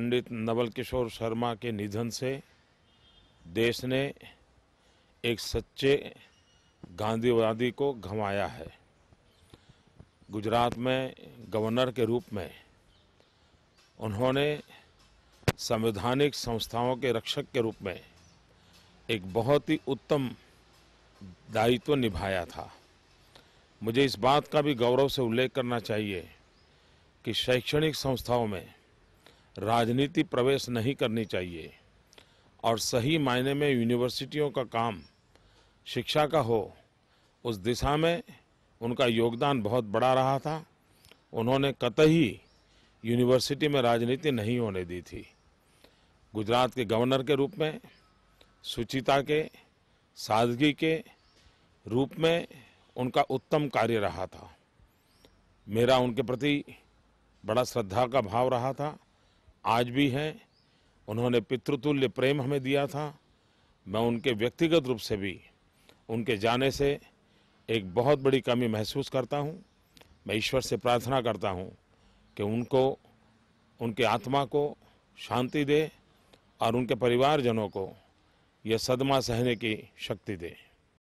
पंडित नवल किशोर शर्मा के निधन से देश ने एक सच्चे गांधीवादी को घमाया है गुजरात में गवर्नर के रूप में उन्होंने संवैधानिक संस्थाओं के रक्षक के रूप में एक बहुत ही उत्तम दायित्व निभाया था मुझे इस बात का भी गौरव से उल्लेख करना चाहिए कि शैक्षणिक संस्थाओं में राजनीति प्रवेश नहीं करनी चाहिए और सही मायने में यूनिवर्सिटियों का काम शिक्षा का हो उस दिशा में उनका योगदान बहुत बड़ा रहा था उन्होंने कतई यूनिवर्सिटी में राजनीति नहीं होने दी थी गुजरात के गवर्नर के रूप में सुचिता के सादगी के रूप में उनका उत्तम कार्य रहा था मेरा उनके प्रति बड़ा श्रद्धा का भाव रहा था आज भी हैं उन्होंने पितृतुल्य प्रेम हमें दिया था मैं उनके व्यक्तिगत रूप से भी उनके जाने से एक बहुत बड़ी कमी महसूस करता हूँ मैं ईश्वर से प्रार्थना करता हूँ कि उनको उनके आत्मा को शांति दे और उनके परिवारजनों को यह सदमा सहने की शक्ति दे